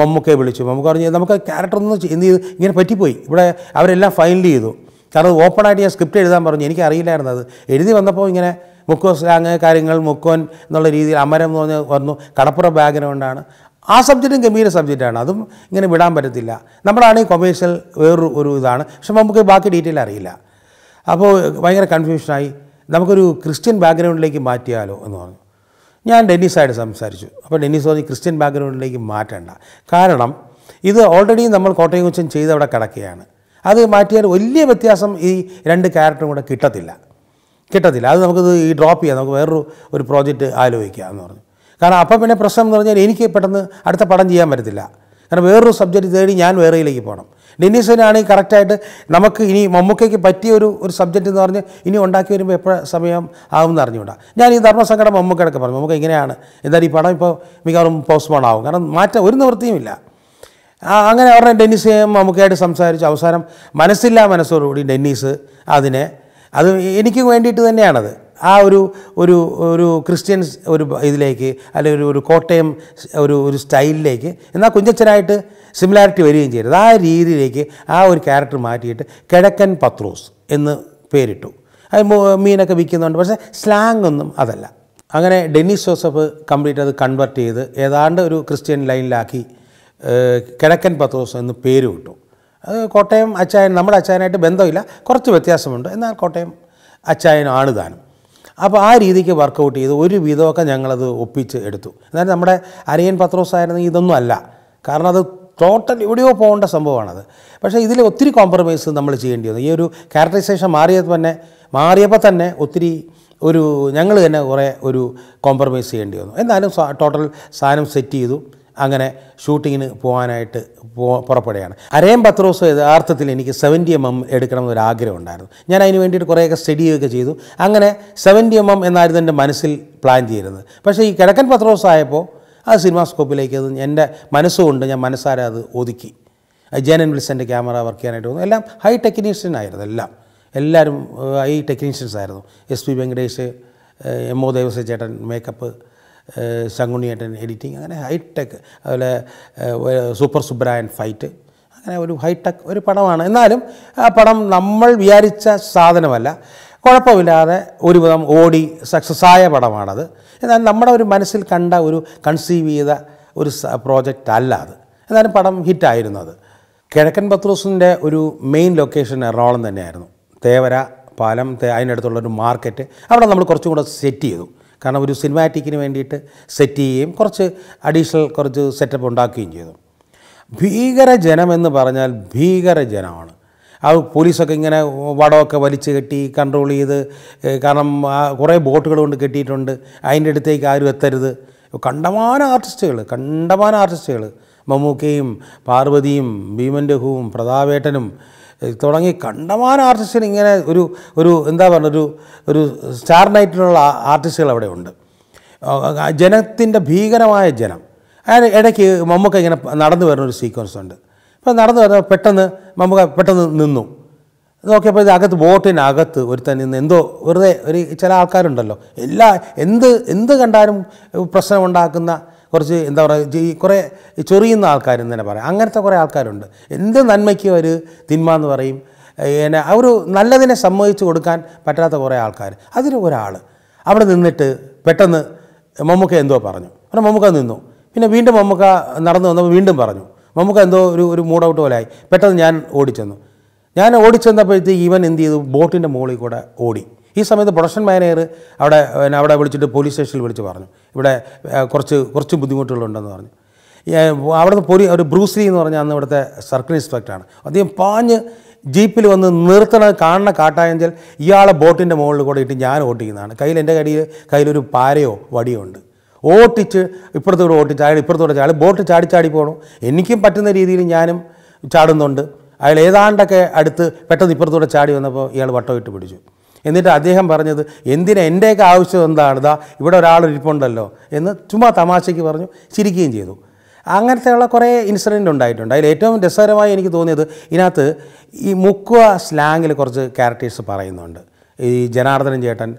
മമ്മൂക്കയെ വിളിച്ചു മമ്മൂക്ക പറഞ്ഞു നമുക്ക് ക്യാരക്ടറൊന്നും എന്ത് ചെയ്ത് ഇങ്ങനെ പറ്റിപ്പോയി ഇവിടെ അവരെല്ലാം ഫൈനൽ ചെയ്തു കാരണം ഓപ്പണായിട്ട് ഞാൻ സ്ക്രിപ്റ്റ് എഴുതാൻ പറഞ്ഞു എനിക്ക് അറിയില്ലായിരുന്നു അത് എഴുതി വന്നപ്പോൾ ഇങ്ങനെ മുക്കോ സ്ലാങ് കാര്യങ്ങൾ മുക്കോൻ എന്നുള്ള രീതിയിൽ അമരം എന്ന് പറഞ്ഞ് വന്നു കടപ്പുറ ബാക്ക്ഗ്രൗണ്ടാണ് ആ സബ്ജക്റ്റും ഗംഭീര സബ്ജക്റ്റാണ് അതും ഇങ്ങനെ വിടാൻ പറ്റത്തില്ല ഈ കൊമേഴ്ഷ്യൽ വേറൊരു ഒരു ഇതാണ് പക്ഷെ നമുക്ക് ബാക്കി ഡീറ്റെയിൽ അറിയില്ല അപ്പോൾ ഭയങ്കര കൺഫ്യൂഷനായി നമുക്കൊരു ക്രിസ്ത്യൻ ബാക്ക്ഗ്രൗണ്ടിലേക്ക് മാറ്റിയാലോ എന്ന് പറഞ്ഞു ഞാൻ ഡെന്നിസായിട്ട് സംസാരിച്ചു അപ്പോൾ ഡെന്നിസ് പറഞ്ഞ് ക്രിസ്ത്യൻ ബാക്ക്ഗ്രൗണ്ടിലേക്ക് മാറ്റേണ്ട കാരണം ഇത് ഓൾറെഡി നമ്മൾ കോട്ടയം കൊച്ചും ചെയ്ത് അവിടെ കിടക്കുകയാണ് അത് മാറ്റിയാൽ വലിയ വ്യത്യാസം ഈ രണ്ട് ക്യാരക്ടറും കൂടെ കിട്ടത്തില്ല കിട്ടത്തില്ല അത് നമുക്കിത് ഈ ഡ്രോപ്പ് ചെയ്യാം നമുക്ക് വേറൊരു ഒരു പ്രോജക്റ്റ് ആലോചിക്കാം എന്ന് പറഞ്ഞു കാരണം അപ്പം പിന്നെ പ്രശ്നം എന്ന് പറഞ്ഞാൽ എനിക്ക് പെട്ടെന്ന് അടുത്ത പടം ചെയ്യാൻ പറ്റത്തില്ല കാരണം വേറൊരു സബ്ജക്റ്റ് തേടി ഞാൻ വേറെയിലേക്ക് പോകണം ഡെന്നീസിനാണെങ്കിൽ കറക്റ്റായിട്ട് നമുക്ക് ഇനി മമ്മൂക്കയ്ക്ക് പറ്റിയ ഒരു ഒരു സബ്ജക്റ്റ് എന്ന് പറഞ്ഞ് ഇനി ഉണ്ടാക്കി വരുമ്പോൾ എപ്പോഴ സമയം ആകുമെന്ന് അറിഞ്ഞുകൂടാ ഞാൻ ഈ ധർമ്മസങ്കടം മമ്മൂക്കടക്ക് പറഞ്ഞു മമ്മൂക്ക ഇങ്ങനെയാണ് എന്തായാലും ഈ പടം ഇപ്പോൾ മിക്കവാറും പോസ്റ്റ്പോൺ ആവും കാരണം മാറ്റം ഒരു നിവൃത്തിയുമില്ല അങ്ങനെ അവരുടെ ഡെന്നീസേയും മമ്മൂക്കയായിട്ട് സംസാരിച്ച് അവസാനം മനസ്സില്ല മനസ്സോടുകൂടി ഡെന്നീസ് അതിനെ അത് എനിക്ക് വേണ്ടിയിട്ട് തന്നെയാണത് ആ ഒരു ഒരു ഒരു ക്രിസ്ത്യൻസ് ഒരു ഇതിലേക്ക് അല്ലെങ്കിൽ ഒരു ഒരു കോട്ടയം ഒരു ഒരു സ്റ്റൈലിലേക്ക് എന്നാൽ കുഞ്ഞച്ചനായിട്ട് സിമിലാരിറ്റി വരികയും ചെയ്യരുത് ആ രീതിയിലേക്ക് ആ ഒരു ക്യാരക്ടർ മാറ്റിയിട്ട് കിഴക്കൻ പത്രോസ് എന്ന് പേരിട്ടു അത് മീനൊക്കെ വിൽക്കുന്നുണ്ട് പക്ഷേ സ്ലാങ് ഒന്നും അതല്ല അങ്ങനെ ഡെന്നിസ് ജോസഫ് കംപ്ലീറ്റ് അത് കൺവെർട്ട് ചെയ്ത് ഏതാണ്ട് ഒരു ക്രിസ്ത്യൻ ലൈനിലാക്കി കിഴക്കൻ പത്രോസ് എന്ന് പേര് വിട്ടു അത് കോട്ടയം അച്ചായൻ നമ്മുടെ അച്ചായനായിട്ട് ബന്ധമില്ല കുറച്ച് വ്യത്യാസമുണ്ട് എന്നാൽ കോട്ടയം അച്ചായനാണ് താനും അപ്പോൾ ആ രീതിക്ക് വർക്കൗട്ട് ചെയ്ത് ഒരു വിധമൊക്കെ ഞങ്ങളത് ഒപ്പിച്ച് എടുത്തു എന്നാൽ നമ്മുടെ അരിയൻ പത്രോസ് ആയിരുന്നെങ്കിൽ ഇതൊന്നും അല്ല കാരണം അത് ടോട്ടൽ എവിടെയോ പോകേണ്ട സംഭവമാണത് പക്ഷേ ഇതിൽ ഒത്തിരി കോംപ്രമൈസ് നമ്മൾ ചെയ്യേണ്ടി വന്നു ഈ ഒരു ക്യാരക്ടറൈസേഷൻ മാറിയത് തന്നെ മാറിയപ്പോൾ തന്നെ ഒത്തിരി ഒരു ഞങ്ങൾ തന്നെ കുറേ ഒരു കോംപ്രമൈസ് ചെയ്യേണ്ടി വന്നു എന്നാലും ടോട്ടൽ സാധനം സെറ്റ് ചെയ്തു അങ്ങനെ ഷൂട്ടിങ്ങിന് പോകാനായിട്ട് പുറപ്പെടുകയാണ് അരയും ദിവസം യഥാർത്ഥത്തിൽ എനിക്ക് സെവൻറ്റി എം എം എടുക്കണം എന്നൊരു ആഗ്രഹം ഉണ്ടായിരുന്നു ഞാൻ അതിന് വേണ്ടിയിട്ട് കുറേയൊക്കെ സ്റ്റഡിയൊക്കെ ചെയ്തു അങ്ങനെ സെവൻറ്റി എം എം എന്നായിരുന്നു എൻ്റെ മനസ്സിൽ പ്ലാൻ ചെയ്തിരുന്നത് പക്ഷേ ഈ കിഴക്കൻ പത്രോസ് ആയപ്പോൾ ആ സിനിമാ സ്കോപ്പിലേക്ക് അത് എൻ്റെ മനസ്സുകൊണ്ട് ഞാൻ മനസ്സാരെ അത് ഒതുക്കി ജേനൻ വിൽസൻ്റെ ക്യാമറ വർക്ക് ചെയ്യാനായിട്ട് വന്നു എല്ലാം ഹൈ ടെക്നീഷ്യനായിരുന്നു എല്ലാം എല്ലാവരും ഹൈ ടെക്നീഷ്യൻസ് ആയിരുന്നു S P Venkatesh M O Devassya ചേട്ടൻ മേക്കപ്പ് ശങ്കുണ്ണിയേട്ടൻ എഡിറ്റിംഗ് അങ്ങനെ ഹൈടെക് അതുപോലെ സൂപ്പർ സുബ്രായൻ ഫൈറ്റ് അങ്ങനെ ഒരു ഹൈടെക് ഒരു പടമാണ് എന്നാലും ആ പടം നമ്മൾ വിചാരിച്ച സാധനമല്ല കുഴപ്പമില്ലാതെ ഒരുവിധം ഓടി സക്സസ് ആയ പടമാണത് എന്നാൽ നമ്മുടെ ഒരു മനസ്സിൽ കണ്ട ഒരു കൺസീവ് ചെയ്ത ഒരു പ്രോജക്റ്റ് അല്ല അത് എന്നാലും പടം അത് കിഴക്കൻ പത്രൂസിൻ്റെ ഒരു മെയിൻ ലൊക്കേഷൻ എറണാകുളം തന്നെയായിരുന്നു തേവര പാലം അടുത്തുള്ള ഒരു മാർക്കറ്റ് അവിടെ നമ്മൾ കുറച്ചും കൂടെ സെറ്റ് ചെയ്തു കാരണം ഒരു സിനിമാറ്റിക്കിന് വേണ്ടിയിട്ട് സെറ്റ് ചെയ്യുകയും കുറച്ച് അഡീഷണൽ കുറച്ച് സെറ്റപ്പ് ഉണ്ടാക്കുകയും ചെയ്തു ഭീകര ജനം എന്ന് പറഞ്ഞാൽ ഭീകര ജനമാണ് ആ പോലീസൊക്കെ ഇങ്ങനെ വടമൊക്കെ വലിച്ച് കെട്ടി കൺട്രോൾ ചെയ്ത് കാരണം കുറേ ബോട്ടുകൾ കൊണ്ട് കെട്ടിയിട്ടുണ്ട് അതിൻ്റെ അടുത്തേക്ക് ആരും എത്തരുത് കണ്ടമാന ആർട്ടിസ്റ്റുകൾ കണ്ടമാന ആർട്ടിസ്റ്റുകൾ മമ്മൂക്കയും പാർവതിയും ഭീമൻ രഘുവും പ്രതാപേട്ടനും തുടങ്ങി കണ്ടമാന ആർട്ടിസ്റ്റിന് ഇങ്ങനെ ഒരു ഒരു എന്താ പറയുക ഒരു ഒരു സ്റ്റാർ നൈറ്റിനുള്ള ആർട്ടിസ്റ്റുകൾ അവിടെ ഉണ്ട് ജനത്തിൻ്റെ ഭീകരമായ ജനം അതിന് ഇടയ്ക്ക് മമ്മൂക്ക ഇങ്ങനെ നടന്നു വരുന്ന ഒരു സീക്വൻസ് ഉണ്ട് അപ്പോൾ നടന്നു വരുന്ന പെട്ടെന്ന് നമുക്ക് പെട്ടെന്ന് നിന്നു നോക്കിയപ്പോൾ ഇത് അകത്ത് ബോട്ടിനകത്ത് ഒരുത്തൻ നിന്ന് എന്തോ വെറുതെ ഒരു ചില ആൾക്കാരുണ്ടല്ലോ എല്ലാ എന്ത് എന്ത് കണ്ടാലും പ്രശ്നമുണ്ടാക്കുന്ന കുറച്ച് എന്താ പറയുക ഈ കുറേ ചൊറിയുന്ന ആൾക്കാരെന്ന് തന്നെ പറയാം അങ്ങനത്തെ കുറേ ആൾക്കാരുണ്ട് എന്ത് നന്മയ്ക്ക് ഒരു തിന്മ എന്ന് പറയും പിന്നെ ഒരു നല്ലതിനെ സമ്മതിച്ച് കൊടുക്കാൻ പറ്റാത്ത കുറേ ആൾക്കാർ അതിൽ ഒരാൾ അവിടെ നിന്നിട്ട് പെട്ടെന്ന് മമ്മൂക്ക എന്തോ പറഞ്ഞു അവിടെ മമ്മൂക്ക നിന്നു പിന്നെ വീണ്ടും മമ്മൂക്ക നടന്നു വന്നപ്പോൾ വീണ്ടും പറഞ്ഞു നമുക്ക് എന്തോ ഒരു ഒരു മൂഡ് ഔട്ട് പോലെ ആയി പെട്ടെന്ന് ഞാൻ ഓടിച്ചെന്നു ഞാൻ ഓടിച്ചെന്നപ്പോഴത്തേക്ക് ഇവൻ എന്ത് ചെയ്തു ബോട്ടിൻ്റെ മുകളിൽ കൂടെ ഓടി ഈ സമയത്ത് പ്രൊഡക്ഷൻ മാനേജർ അവിടെ പിന്നെ അവിടെ വിളിച്ചിട്ട് പോലീസ് സ്റ്റേഷനിൽ വിളിച്ച് പറഞ്ഞു ഇവിടെ കുറച്ച് കുറച്ച് ബുദ്ധിമുട്ടുകളുണ്ടെന്ന് പറഞ്ഞു അവിടുത്തെ പോലീ ഒരു ബ്രൂസ്ലി എന്ന് പറഞ്ഞാൽ അന്ന് ഇവിടുത്തെ സർക്കിൾ ഇൻസ്പെക്ടറാണ് അദ്ദേഹം പാഞ്ഞ് ജീപ്പിൽ വന്ന് നിർത്തണ കാണണ കാട്ടായെങ്കിൽ ഇയാളെ ബോട്ടിൻ്റെ മുകളിൽ കൂടെ ഇട്ട് ഞാൻ ഓട്ടിക്കുന്നതാണ് കയ്യിൽ എൻ്റെ കടിയിൽ കയ്യിലൊരു പാരയോ വടിയോ ഉണ്ട് ഓട്ടിച്ച് ഇപ്പുറത്തൂടെ ഓട്ടിച്ച് അയാൾ ഇപ്പുറത്തൂടെ ചാടി ബോട്ട് ചാടി ചാടി പോകണം എനിക്കും പറ്റുന്ന രീതിയിൽ ഞാനും ചാടുന്നുണ്ട് അയാൾ ഏതാണ്ടൊക്കെ അടുത്ത് പെട്ടെന്ന് ഇപ്പുറത്തൂടെ ചാടി വന്നപ്പോൾ ഇയാൾ ഇട്ട് പിടിച്ചു എന്നിട്ട് അദ്ദേഹം പറഞ്ഞത് എന്തിനാ എൻ്റെയൊക്കെ ആവശ്യം എന്താണ് ഇതാ ഇവിടെ ഒരാൾ ഇരിപ്പുണ്ടല്ലോ എന്ന് ചുമ്മാ തമാശയ്ക്ക് പറഞ്ഞു ചിരിക്കുകയും ചെയ്തു അങ്ങനത്തെയുള്ള കുറേ ഇൻസിഡൻറ്റ് ഉണ്ടായിട്ടുണ്ട് അതിൽ ഏറ്റവും രസകരമായി എനിക്ക് തോന്നിയത് ഇതിനകത്ത് ഈ മുക്കുവ സ്ലാങ്ങിൽ കുറച്ച് ക്യാരക്ടേഴ്സ് പറയുന്നുണ്ട് ഈ ജനാർദ്ദനൻ ചേട്ടൻ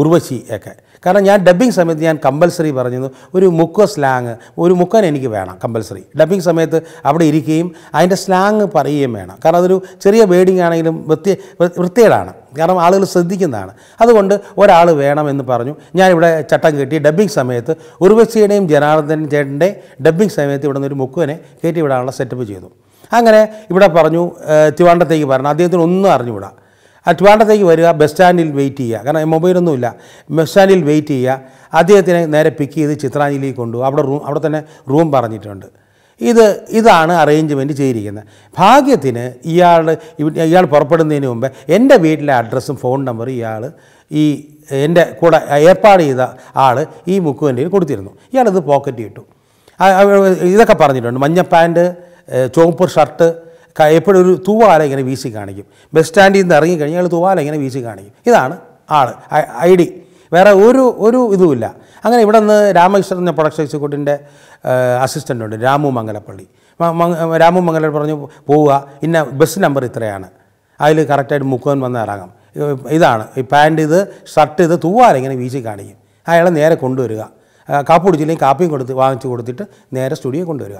ഉർവശി ഒക്കെ കാരണം ഞാൻ ഡബ്ബിങ് സമയത്ത് ഞാൻ കമ്പൽസറി പറഞ്ഞിരുന്നു ഒരു മുക്ക സ്ലാങ് ഒരു മുക്കൻ എനിക്ക് വേണം കമ്പൽസറി ഡബ്ബിങ് സമയത്ത് അവിടെ ഇരിക്കുകയും അതിൻ്റെ സ്ലാങ് പറയുകയും വേണം കാരണം അതൊരു ചെറിയ വേഡിങ് ആണെങ്കിലും വൃത്തി വൃത്തികേടാണ് കാരണം ആളുകൾ ശ്രദ്ധിക്കുന്നതാണ് അതുകൊണ്ട് ഒരാൾ വേണമെന്ന് പറഞ്ഞു ഞാനിവിടെ ചട്ടം കെട്ടി ഡബ്ബിങ് സമയത്ത് ഉർവശിയുടെയും ജനാർദ്ദൻ ചേട്ടൻ്റെ ഡബ്ബിങ് സമയത്ത് ഇവിടെ നിന്ന് ഒരു മുക്കുവനെ കയറ്റി വിടാനുള്ള സെറ്റപ്പ് ചെയ്തു അങ്ങനെ ഇവിടെ പറഞ്ഞു തിവാണ്ടത്തേക്ക് പറഞ്ഞു അദ്ദേഹത്തിന് ഒന്നും അറിഞ്ഞുവിടാം ട്രിവാൻഡ്രത്തേക്ക് വരിക ബസ് സ്റ്റാൻഡിൽ വെയിറ്റ് ചെയ്യുക കാരണം മൊബൈലൊന്നുമില്ല ബസ് സ്റ്റാൻഡിൽ വെയിറ്റ് ചെയ്യുക അദ്ദേഹത്തിനെ നേരെ പിക്ക് ചെയ്ത് ചിത്രാഞ്ജലിയിൽ കൊണ്ടുപോകും അവിടെ റൂം അവിടെ തന്നെ റൂം പറഞ്ഞിട്ടുണ്ട് ഇത് ഇതാണ് അറേഞ്ച്മെൻറ്റ് ചെയ്തിരിക്കുന്നത് ഭാഗ്യത്തിന് ഇയാൾ ഇയാൾ പുറപ്പെടുന്നതിന് മുമ്പ് എൻ്റെ വീട്ടിലെ അഡ്രസ്സും ഫോൺ നമ്പറും ഇയാൾ ഈ എൻ്റെ കൂടെ ഏർപ്പാട് ചെയ്ത ആൾ ഈ മുക്കുവൻ്റെ കൊടുത്തിരുന്നു ഇയാളിത് പോക്കറ്റ് ഇട്ടു ഇതൊക്കെ പറഞ്ഞിട്ടുണ്ട് മഞ്ഞ പാൻറ്റ് ചുവപ്പ് ഷർട്ട് എപ്പോഴും ഒരു തൂവാല ഇങ്ങനെ വീശി കാണിക്കും ബസ് സ്റ്റാൻഡിൽ നിന്ന് ഇറങ്ങിക്കഴിഞ്ഞാൽ തൂവാല ഇങ്ങനെ വീശി കാണിക്കും ഇതാണ് ആൾ ഐ ഡി വേറെ ഒരു ഒരു ഇതുമില്ല അങ്ങനെ ഇവിടെ നിന്ന് രാമകൃഷ്ണൻ എന്ന പ്രൊഡക്ഷൻ എക്സിക്യൂട്ടിൻ്റെ അസിസ്റ്റൻ്റ് ഉണ്ട് രാമു മംഗലപ്പള്ളി രാമു മംഗല പറഞ്ഞു പോവുക ഇന്ന ബസ് നമ്പർ ഇത്രയാണ് അതിൽ കറക്റ്റായിട്ട് മുക്കുവൻ വന്ന് ഇറങ്ങാം ഇതാണ് ഈ പാൻറ്റ് ഇത് ഷർട്ട് ഇത് തൂവാല ഇങ്ങനെ വീശി കാണിക്കും അയാളെ നേരെ കൊണ്ടുവരിക കാപ്പി കുടിച്ചില്ലെങ്കിൽ കാപ്പിയും കൊടുത്ത് വാങ്ങിച്ചു കൊടുത്തിട്ട് നേരെ സ്റ്റുഡിയോ കൊണ്ടുവരിക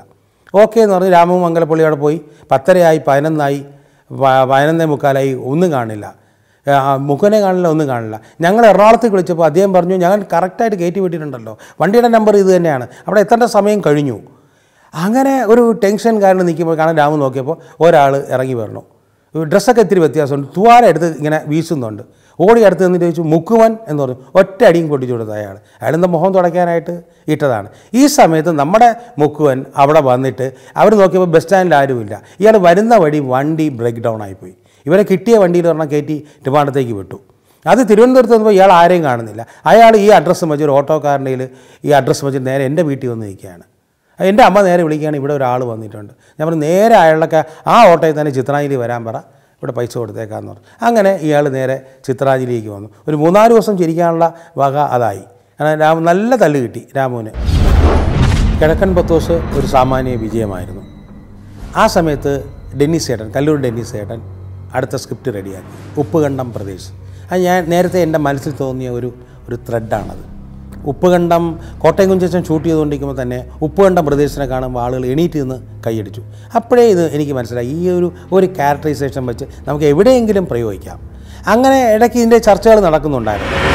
ഓക്കെ എന്ന് പറഞ്ഞ് രാമവും മംഗലപ്പള്ളി അവിടെ പോയി പത്തരയായി പതിനൊന്നായി പതിനൊന്നേ മുക്കാലായി ഒന്നും കാണില്ല മുഖനെ കാണില്ല ഒന്നും കാണില്ല ഞങ്ങൾ എറണാകുളത്തേക്ക് വിളിച്ചപ്പോൾ അദ്ദേഹം പറഞ്ഞു ഞങ്ങൾ കറക്റ്റായിട്ട് കയറ്റി വിട്ടിട്ടുണ്ടല്ലോ വണ്ടിയുടെ നമ്പർ ഇത് തന്നെയാണ് അവിടെ എത്തേണ്ട സമയം കഴിഞ്ഞു അങ്ങനെ ഒരു ടെൻഷൻ കാരണം നിൽക്കുമ്പോൾ കാണാൻ രാമു നോക്കിയപ്പോൾ ഒരാൾ ഇറങ്ങി വരണം ഡ്രസ്സൊക്കെ ഇത്തിരി വ്യത്യാസമുണ്ട് തുവാല എടുത്ത് ഇങ്ങനെ വീശുന്നുണ്ട് ഓടി അടുത്ത് നിന്ന് ചോദിച്ചു മുക്കുവൻ എന്ന് പറഞ്ഞു ഒറ്റ അടിയും കൊട്ടിച്ചു കൊടുത്ത അയാൾ അയാളെന്താ മുഖം തുടയ്ക്കാനായിട്ട് ഇട്ടതാണ് ഈ സമയത്ത് നമ്മുടെ മുക്കുവൻ അവിടെ വന്നിട്ട് അവർ നോക്കിയപ്പോൾ ബസ് സ്റ്റാൻഡിൽ ആരുമില്ല ഇയാൾ വരുന്ന വഴി വണ്ടി ബ്രേക്ക് ഡൗൺ ആയിപ്പോയി ഇവരെ കിട്ടിയ വണ്ടിയിൽ പറഞ്ഞാൽ കയറ്റി ട്രിവാണ്ടത്തേക്ക് വിട്ടു അത് തിരുവനന്തപുരത്ത് വന്നപ്പോൾ ഇയാൾ ആരെയും കാണുന്നില്ല അയാൾ ഈ അഡ്രസ്സ് വെച്ച് ഒരു ഓട്ടോക്കാരൻ്റെ ഈ അഡ്രസ്സ് വെച്ച് നേരെ എൻ്റെ വീട്ടിൽ വന്ന് നിൽക്കുകയാണ് എൻ്റെ അമ്മ നേരെ വിളിക്കുകയാണ് ഇവിടെ ഒരാൾ വന്നിട്ടുണ്ട് ഞാൻ പറഞ്ഞു നേരെ അയാളൊക്കെ ആ ഓട്ടോയിൽ തന്നെ ചിത്രാഞ്ജലി വരാൻ പറ ഇവിടെ പൈസ കൊടുത്തേക്കാന്ന് പറഞ്ഞു അങ്ങനെ ഇയാൾ നേരെ ചിത്രാഞ്ജലിയിലേക്ക് വന്നു ഒരു മൂന്നാല് ദിവസം ചിരിക്കാനുള്ള വക അതായി കാരണം രാമു നല്ല തല്ല് കിട്ടി രാമുവിന് കിഴക്കൻ ബത്തോസ് ഒരു സാമാന്യ വിജയമായിരുന്നു ആ സമയത്ത് ഡെന്നിസ് ഏട്ടൻ കല്ലൂർ ഡെന്നിസ് ഏട്ടൻ അടുത്ത സ്ക്രിപ്റ്റ് റെഡിയാക്കി ഉപ്പുകണ്ടം പ്രദേശ് അത് ഞാൻ നേരത്തെ എൻ്റെ മനസ്സിൽ തോന്നിയ ഒരു ഒരു ത്രെഡാണത് ഉപ്പുകണ്ടം കോട്ടയം കുഞ്ചച്ചൻ ഷൂട്ട് ചെയ്തുകൊണ്ടിരിക്കുമ്പോൾ തന്നെ ഉപ്പുകണ്ടം പ്രദേശത്തിനെ കാണുമ്പോൾ ആളുകൾ എണീറ്റ് നിന്ന് കൈയടിച്ചു അപ്പോഴേ ഇത് എനിക്ക് മനസ്സിലായി ഈ ഒരു ഒരു ക്യാരക്ടറൈസേഷൻ വെച്ച് നമുക്ക് എവിടെയെങ്കിലും പ്രയോഗിക്കാം അങ്ങനെ ഇടയ്ക്ക് ഇതിൻ്റെ ചർച്ചകൾ നടക്കുന്നുണ്ടായിരുന്നു